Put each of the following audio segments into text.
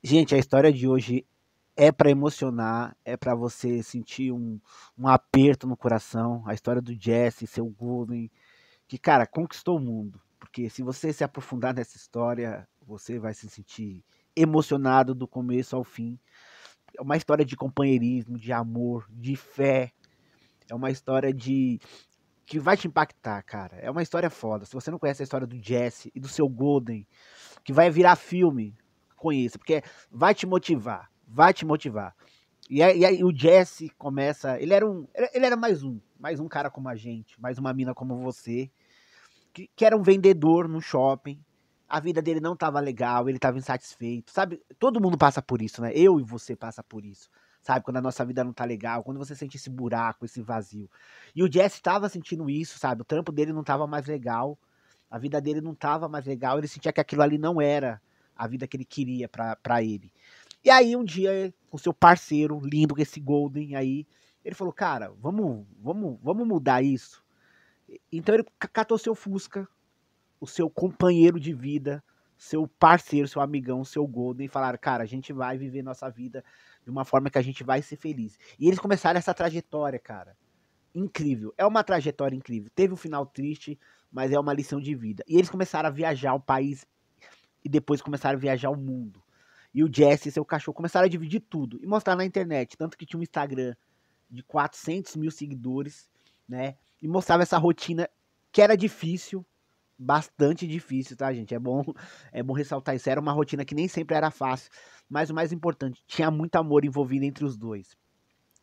Gente, a história de hoje é para emocionar, é para você sentir um, um aperto no coração. A história do Jesse, seu Golden, que, cara, conquistou o mundo. Porque se você se aprofundar nessa história, você vai se sentir emocionado do começo ao fim. É uma história de companheirismo, de amor, de fé. É uma história de que vai te impactar, cara. É uma história foda. Se você não conhece a história do Jesse e do seu Golden, que vai virar filme, conheça, porque é, vai te motivar, vai te motivar. E aí, e aí o Jesse começa, ele era um, ele era mais um, mais um cara como a gente, mais uma mina como você, que, que era um vendedor no shopping. A vida dele não estava legal, ele estava insatisfeito, sabe? Todo mundo passa por isso, né? Eu e você passa por isso sabe? Quando a nossa vida não tá legal, quando você sente esse buraco, esse vazio. E o Jesse tava sentindo isso, sabe? O trampo dele não tava mais legal, a vida dele não tava mais legal, ele sentia que aquilo ali não era a vida que ele queria para ele. E aí um dia, com seu parceiro, lindo esse Golden aí, ele falou, cara, vamos, vamos, vamos mudar isso. Então ele catou seu Fusca, o seu companheiro de vida, seu parceiro, seu amigão, seu Golden, e falaram, cara, a gente vai viver nossa vida de uma forma que a gente vai ser feliz. E eles começaram essa trajetória, cara. Incrível. É uma trajetória incrível. Teve um final triste, mas é uma lição de vida. E eles começaram a viajar o país e depois começaram a viajar o mundo. E o Jesse e seu cachorro começaram a dividir tudo e mostrar na internet. Tanto que tinha um Instagram de 400 mil seguidores, né? E mostrava essa rotina que era difícil, bastante difícil, tá, gente? É bom, é bom ressaltar isso. Era uma rotina que nem sempre era fácil, mas o mais importante, tinha muito amor envolvido entre os dois.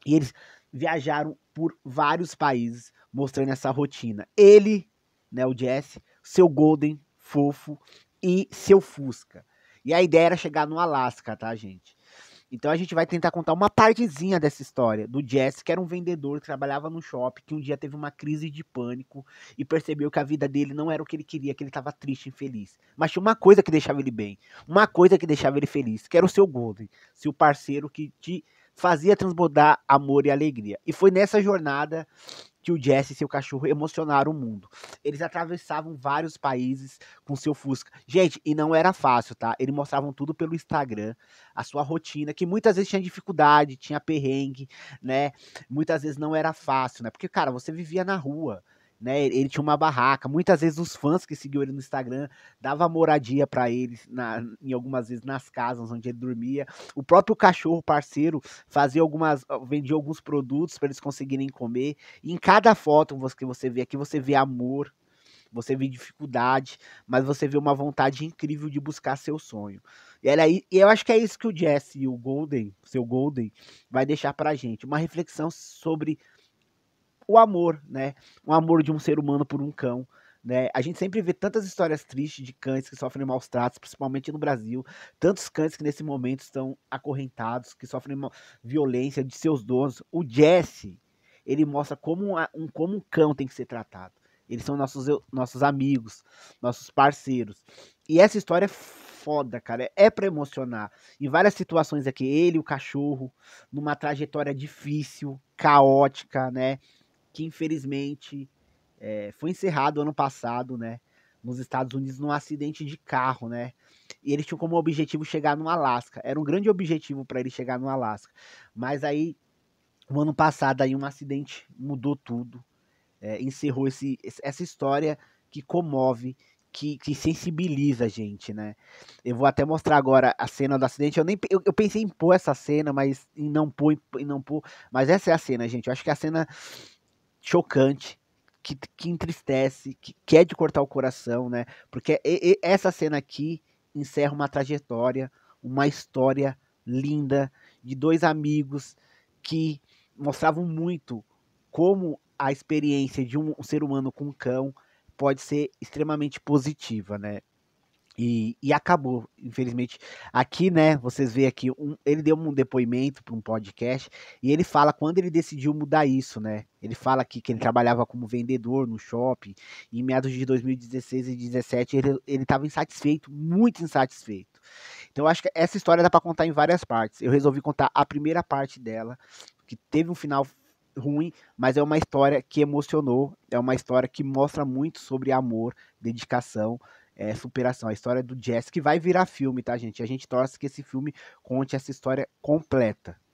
E eles viajaram por vários países mostrando essa rotina. Ele, né, o Jesse, seu Golden fofo, e seu Fusca. E a ideia era chegar no Alasca, tá, gente? Então a gente vai tentar contar uma partezinha dessa história do Jesse, que era um vendedor que trabalhava no shopping, que um dia teve uma crise de pânico e percebeu que a vida dele não era o que ele queria, que ele estava triste, infeliz. Mas tinha uma coisa que deixava ele bem, uma coisa que deixava ele feliz, que era o seu Golden, seu parceiro que te fazia transbordar amor e alegria. E foi nessa jornada que o Jesse e seu cachorro emocionaram o mundo. Eles atravessavam vários países com seu Fusca. Gente, e não era fácil, tá? Eles mostravam tudo pelo Instagram, a sua rotina, que muitas vezes tinha dificuldade, tinha perrengue, né? Muitas vezes não era fácil, né? Porque, cara, você vivia na rua né? Ele tinha uma barraca. Muitas vezes os fãs que seguiam ele no Instagram dava moradia para ele, na, em algumas vezes nas casas onde ele dormia. O próprio cachorro parceiro fazia algumas, ah, vendia alguns produtos para eles conseguirem comer. E em cada foto que você vê aqui, você vê amor, você vê dificuldade, mas você vê uma vontade incrível de buscar seu sonho. E, ela, e eu acho que é isso que o Jesse e o Golden, seu Golden, vai deixar para gente. Uma reflexão sobre o amor, né? Um amor de um ser humano por um cão. Né? A gente sempre vê tantas histórias tristes de cães que sofrem maus tratos, principalmente no Brasil. Tantos cães que nesse momento estão acorrentados, que sofrem violência de seus donos. O Jesse, ele mostra como um, como um cão tem que ser tratado. Eles são nossos, nossos amigos, nossos parceiros. E essa história é foda, cara. É, é para emocionar. Em várias situações aqui, ele, o cachorro, numa trajetória difícil, caótica, né? que infelizmente é, foi encerrado ano passado, né? Nos Estados Unidos, num acidente de carro, né? E eles tinham como objetivo chegar no Alasca. Era um grande objetivo para ele chegar no Alasca. Mas aí, no ano passado, aí um acidente mudou tudo. É, encerrou esse, essa história que comove, que, que, sensibiliza a gente, né? Eu vou até mostrar agora a cena do acidente. Eu nem eu, eu pensei em pôr essa cena, mas em não pôr, em não pôr. Mas essa é a cena, gente. Eu acho que é a cena chocante, que, que entristece, que, quer é de cortar o coração, né? Porque e, e essa cena aqui encerra uma trajetória, uma história linda de dois amigos que mostravam muito como a experiência de um, um ser humano com um cão pode ser extremamente positiva, né? E, e, acabou, infelizmente. Aqui, né, vocês veem aqui, um, ele deu um depoimento para um podcast e ele fala quando ele decidiu mudar isso, né? Ele fala aqui que ele trabalhava como vendedor no shopping e em meados de 2016 e 2017 ele estava insatisfeito, muito insatisfeito. Então eu acho que essa história dá para contar em várias partes. Eu resolvi contar a primeira parte dela, que teve um final ruim, mas é uma história que emocionou, é uma história que mostra muito sobre amor, dedicação é, superação, a história do Jesse, que vai virar filme, tá, gente? A gente torce que esse filme conte essa história completa.